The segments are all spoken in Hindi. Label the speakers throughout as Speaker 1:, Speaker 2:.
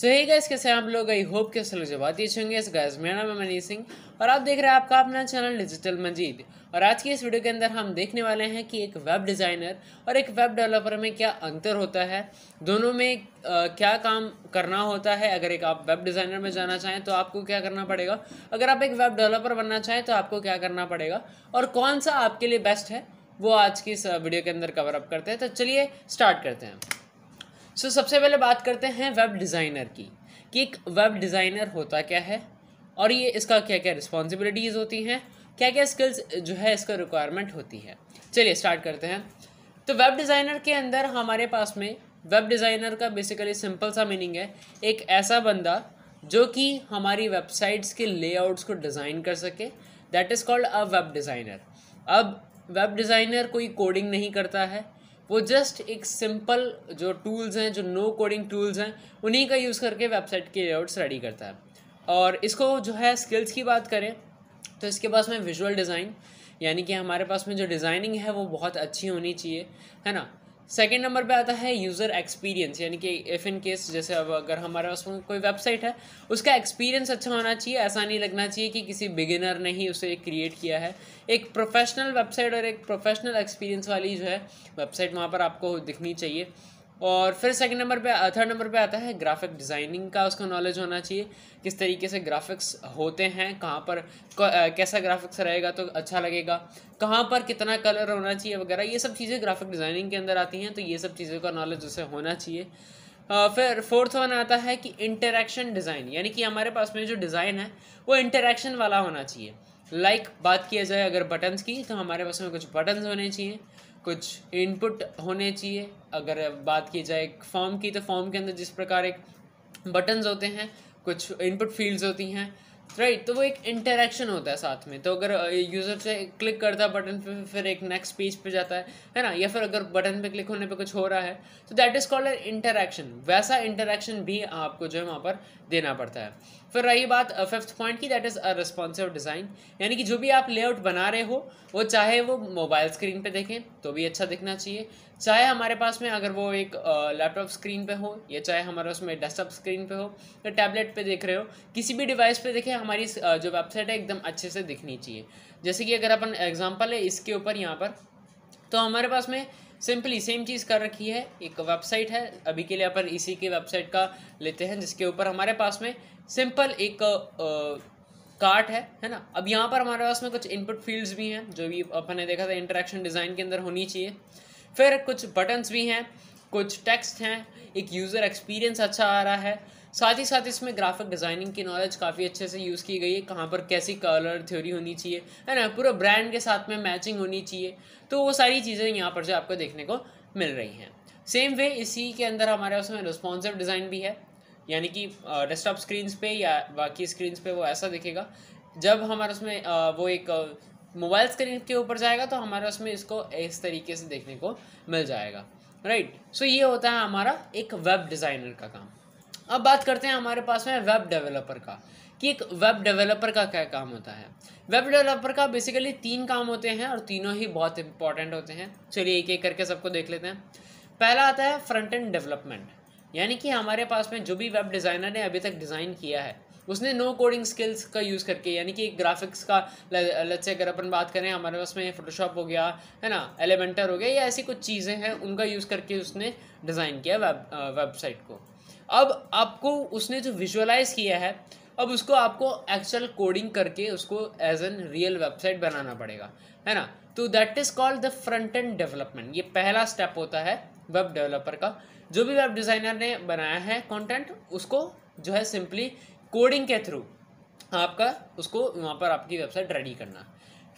Speaker 1: सो ये गैस कैसे आप लोग आई होप के लोग जवाब दिए होंगे इस गैस मेरा नाम है मनीष सिंह और आप देख रहे हैं आपका अपना चैनल डिजिटल मजीद और आज की इस वीडियो के अंदर हम देखने वाले हैं कि एक वेब डिज़ाइनर और एक वेब डेवलपर में क्या अंतर होता है दोनों में आ, क्या काम करना होता है अगर एक आप वेब डिज़ाइनर में जाना चाहें तो आपको क्या करना पड़ेगा अगर आप एक वेब डेवलपर बनना चाहें तो आपको क्या करना पड़ेगा और कौन सा आपके लिए बेस्ट है वो आज की इस वीडियो के अंदर कवर अप करते हैं तो चलिए स्टार्ट करते हैं सो so, सबसे पहले बात करते हैं वेब डिज़ाइनर की कि एक वेब डिज़ाइनर होता क्या है और ये इसका क्या क्या रिस्पॉन्सिबिलिटीज़ होती हैं क्या क्या स्किल्स जो है इसका रिक्वायरमेंट होती है चलिए स्टार्ट करते हैं तो वेब डिज़ाइनर के अंदर हमारे पास में वेब डिज़ाइनर का बेसिकली सिंपल सा मीनिंग है एक ऐसा बंदा जो कि हमारी वेबसाइट्स के लेआउट्स को डिज़ाइन कर सके that is called a web designer अब वेब डिज़ाइनर कोई कोडिंग नहीं करता है वो जस्ट एक सिंपल जो टूल्स हैं जो नो कोडिंग टूल्स हैं उन्हीं का यूज़ करके वेबसाइट के लेआउट्स रेडी करता है और इसको जो है स्किल्स की बात करें तो इसके पास में विजुअल डिज़ाइन यानी कि हमारे पास में जो डिज़ाइनिंग है वो बहुत अच्छी होनी चाहिए है ना सेकेंड नंबर पे आता है यूज़र एक्सपीरियंस यानी कि इफ़ इन केस जैसे अब अगर हमारे पास कोई वेबसाइट है उसका एक्सपीरियंस अच्छा होना चाहिए ऐसा नहीं लगना चाहिए कि किसी बिगिनर ने ही उसे क्रिएट किया है एक प्रोफेशनल वेबसाइट और एक प्रोफेशनल एक्सपीरियंस वाली जो है वेबसाइट वहाँ पर आपको दिखनी चाहिए और फिर सेकंड नंबर पे थर्ड uh, नंबर पे आता है ग्राफिक डिज़ाइनिंग का उसका नॉलेज होना चाहिए किस तरीके से ग्राफिक्स होते हैं कहाँ पर uh, कैसा ग्राफिक्स रहेगा तो अच्छा लगेगा कहाँ पर कितना कलर होना चाहिए वगैरह ये सब चीज़ें ग्राफिक डिज़ाइनिंग के अंदर आती हैं तो ये सब चीज़ों का नॉलेज उसे होना चाहिए uh, फिर फोर्थ वन आता है कि इंटरेक्शन डिज़ाइन यानी कि हमारे पास में जो डिज़ाइन है वो इंटरेक्शन वाला होना चाहिए लाइक like, बात किया जाए अगर बटन्स की तो हमारे पास में कुछ बटन्स होने चाहिए कुछ इनपुट होने चाहिए अगर बात की जाए एक फॉर्म की तो फॉर्म के अंदर जिस प्रकार एक बटन्स होते हैं कुछ इनपुट फील्ड्स होती हैं राइट right, तो वो एक इंटरेक्शन होता है साथ में तो अगर यूज़र से क्लिक करता है बटन पे फिर एक नेक्स्ट पेज पे जाता है है ना या फिर अगर बटन पे क्लिक होने पे कुछ हो रहा है तो that is called an interaction वैसा इंटरेक्शन भी आपको जो है वहाँ पर देना पड़ता है फिर रही बात फिफ्थ पॉइंट की that is a responsive design यानी कि जो भी आप लेआउट बना रहे हो वो चाहे वो मोबाइल स्क्रीन पर देखें तो भी अच्छा दिखना चाहिए चाहे हमारे पास में अगर वो एक लैपटॉप स्क्रीन पे हो या चाहे हमारे उसमें डेस्कटॉप स्क्रीन पे हो या टैबलेट पे देख रहे हो किसी भी डिवाइस पे देखें हमारी जो वेबसाइट है एकदम अच्छे से दिखनी चाहिए जैसे कि अगर अपन एग्जाम्पल है इसके ऊपर यहाँ पर तो हमारे पास में सिंपली सेम चीज़ कर रखी है एक वेबसाइट है अभी के लिए अपन इसी की वेबसाइट का लेते हैं जिसके ऊपर हमारे पास में सिंपल एक कार्ट है है ना अब यहाँ पर हमारे पास में कुछ इनपुट फील्ड्स भी हैं जो भी अपन ने देखा था इंटरेक्शन डिज़ाइन के अंदर होनी चाहिए फिर कुछ बटन्स भी हैं कुछ टेक्स्ट हैं एक यूज़र एक्सपीरियंस अच्छा आ रहा है साथ ही साथ इसमें ग्राफिक डिज़ाइनिंग की नॉलेज काफ़ी अच्छे से यूज़ की गई है कहाँ पर कैसी कलर थ्योरी होनी चाहिए है ना पूरा ब्रांड के साथ में मैचिंग होनी चाहिए तो वो सारी चीज़ें यहाँ पर जो आपको देखने को मिल रही हैं सेम वे इसी के अंदर हमारे उसमें रिस्पॉन्सिव डिज़ाइन भी है यानी कि डेस्कटॉप स्क्रीन्स पे या बाकी स्क्रीन्स पे वो ऐसा दिखेगा जब हमारे उसमें वो एक मोबाइल स्क्रीन के ऊपर जाएगा तो हमारा उसमें इसको इस तरीके से देखने को मिल जाएगा राइट सो ये होता है हमारा एक वेब डिज़ाइनर का काम अब बात करते हैं हमारे पास में वेब डेवलपर का कि एक वेब डेवलपर का क्या काम होता है वेब डेवलपर का बेसिकली तीन काम होते हैं और तीनों ही बहुत इंपॉर्टेंट होते हैं चलिए एक एक करके सबको देख लेते हैं पहला आता है फ्रंट एंड डेवलपमेंट यानी कि हमारे पास में जो भी वेब डिज़ाइनर ने अभी तक डिज़ाइन किया है उसने नो कोडिंग स्किल्स का यूज़ करके यानी कि एक ग्राफिक्स का लत से अगर अपन बात करें हमारे पास में फोटोशॉप हो गया है ना एलिमेंटर हो गया या ऐसी कुछ चीज़ें हैं उनका यूज़ करके उसने डिज़ाइन किया वेब वेबसाइट को अब आपको उसने जो विजुअलाइज़ किया है अब उसको आपको एक्चुअल कोडिंग करके उसको एज एन रियल वेबसाइट बनाना पड़ेगा है ना तो that is called the front end development ये पहला स्टेप होता है वेब डेवलपर का जो भी वेब डिज़ाइनर ने बनाया है कंटेंट उसको जो है सिंपली कोडिंग के थ्रू आपका उसको वहाँ पर आपकी वेबसाइट रेडी करना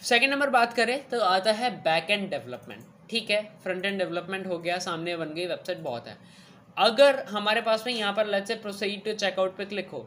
Speaker 1: सेकेंड नंबर बात करें तो आता है बैक एंड डेवलपमेंट ठीक है फ्रंट एंड डेवलपमेंट हो गया सामने बन गई वेबसाइट बहुत है अगर हमारे पास में यहाँ पर let say proceed to checkout पे क्लिक हो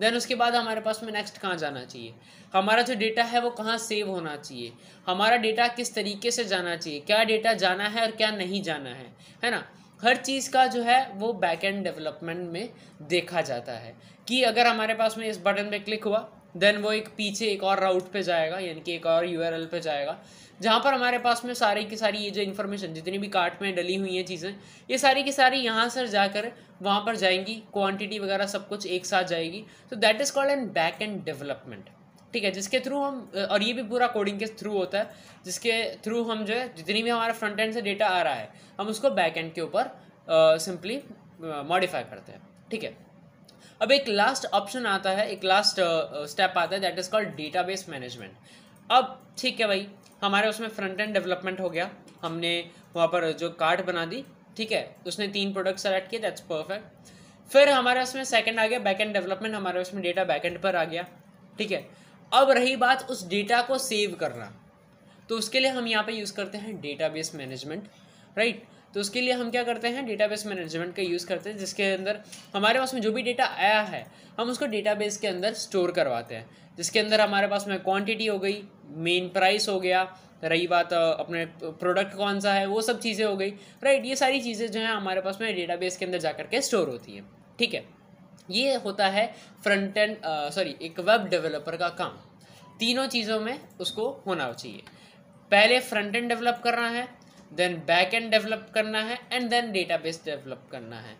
Speaker 1: देन उसके बाद हमारे पास में नेक्स्ट कहाँ जाना चाहिए हमारा जो डेटा है वो कहाँ सेव होना चाहिए हमारा डेटा किस तरीके से जाना चाहिए क्या डेटा जाना है और क्या नहीं जाना है है ना हर चीज़ का जो है वो बैक एंड डेवलपमेंट में देखा जाता है कि अगर हमारे पास में इस बटन पे क्लिक हुआ देन वो एक पीछे एक और राउट पे जाएगा यानी कि एक और यू पे जाएगा जहाँ पर हमारे पास में सारी की सारी ये जो इन्फॉर्मेशन जितनी भी कार्ट में डली हुई हैं चीज़ें ये सारी की सारी यहाँ से जाकर वहाँ पर जाएंगी क्वांटिटी वगैरह सब कुछ एक साथ जाएगी तो that is called an back end development ठीक है जिसके थ्रू हम और ये भी पूरा कोडिंग के थ्रू होता है जिसके थ्रू हम जो है जितनी भी हमारा फ्रंट एंड से डेटा आ रहा है हम उसको बैक एंड के ऊपर सिंपली मॉडिफाई करते हैं ठीक है अब एक लास्ट ऑप्शन आता है एक लास्ट स्टेप uh, uh, आता है that is called database management अब ठीक है भाई हमारे उसमें फ्रंट एंड डेवलपमेंट हो गया हमने वहाँ पर जो कार्ड बना दी ठीक है उसने तीन प्रोडक्ट सेलेक्ट किए दैट्स परफेक्ट फिर हमारे उसमें सेकंड आ गया बैक एंड डेवलपमेंट हमारे उसमें डेटा बैक एंड पर आ गया ठीक है अब रही बात उस डेटा को सेव करना तो उसके लिए हम यहाँ पे यूज़ करते हैं डेटाबेस मैनेजमेंट राइट तो उसके लिए हम क्या करते हैं डेटाबेस मैनेजमेंट का यूज़ करते हैं जिसके अंदर हमारे पास में जो भी डेटा आया है हम उसको डेटाबेस के अंदर स्टोर करवाते हैं जिसके अंदर हमारे पास में क्वांटिटी हो गई मेन प्राइस हो गया रही बात अपने प्रोडक्ट कौन सा है वो सब चीज़ें हो गई राइट ये सारी चीज़ें जो हैं हमारे पास में डेटा के अंदर जा के स्टोर होती हैं ठीक है ये होता है फ्रंट एंड सॉरी एक वेब डेवलपर का काम तीनों चीज़ों में उसको होना चाहिए पहले फ्रंट एंड डेवलप करना है देन बैक एंड डेवलप करना है एंड देन डेटाबेस डेवलप करना है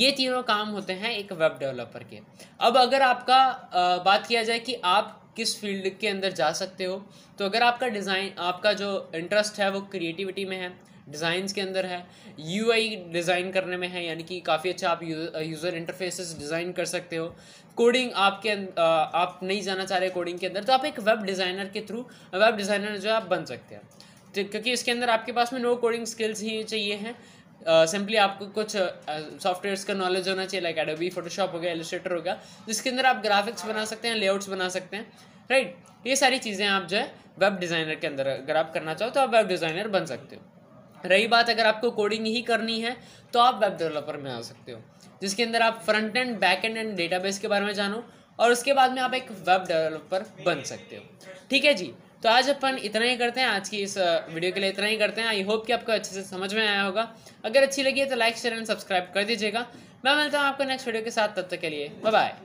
Speaker 1: ये तीनों काम होते हैं एक वेब डेवलपर के अब अगर आपका आ, बात किया जाए कि आप किस फील्ड के अंदर जा सकते हो तो अगर आपका डिज़ाइन आपका जो इंटरेस्ट है वो क्रिएटिविटी में है डिज़ाइंस के अंदर है यू डिज़ाइन करने में है यानी कि काफ़ी अच्छा आप यूज़र इंटरफेसेस डिज़ाइन कर सकते हो कोडिंग आपके अं, आप नहीं जाना चाह रहे कोडिंग के अंदर तो आप एक वेब डिज़ाइनर के थ्रू वेब डिज़ाइनर जो आप बन सकते हैं क्योंकि इसके अंदर आपके पास में नो कोडिंग स्किल्स ही चाहिए हैं सिंपली uh, आपको कुछ सॉफ्टवेयर्स uh, का नॉलेज होना चाहिए लाइक एडोबी फोटोशॉप हो गया एलिस्ट्रेटर हो गया जिसके अंदर आप ग्राफिक्स बना सकते हैं लेआउट्स बना सकते हैं राइट right? ये सारी चीज़ें आप जो है वेब डिज़ाइनर के अंदर अगर आप करना चाहो तो आप वेब डिज़ाइनर बन सकते हो रही बात अगर आपको कोडिंग ही करनी है तो आप वेब डेवलपर में आ सकते हो जिसके अंदर आप front end back end and database के बारे में जानो और उसके बाद में आप एक वेब डेवलपर बन सकते हो ठीक है जी तो आज अपन इतना ही करते हैं आज की इस वीडियो के लिए इतना ही करते हैं आई होप कि आपको अच्छे से समझ में आया होगा अगर अच्छी लगी है तो लाइक शेयर एंड सब्सक्राइब कर दीजिएगा मैं मिलता हूँ आपको नेक्स्ट वीडियो के साथ तब तक के लिए बाय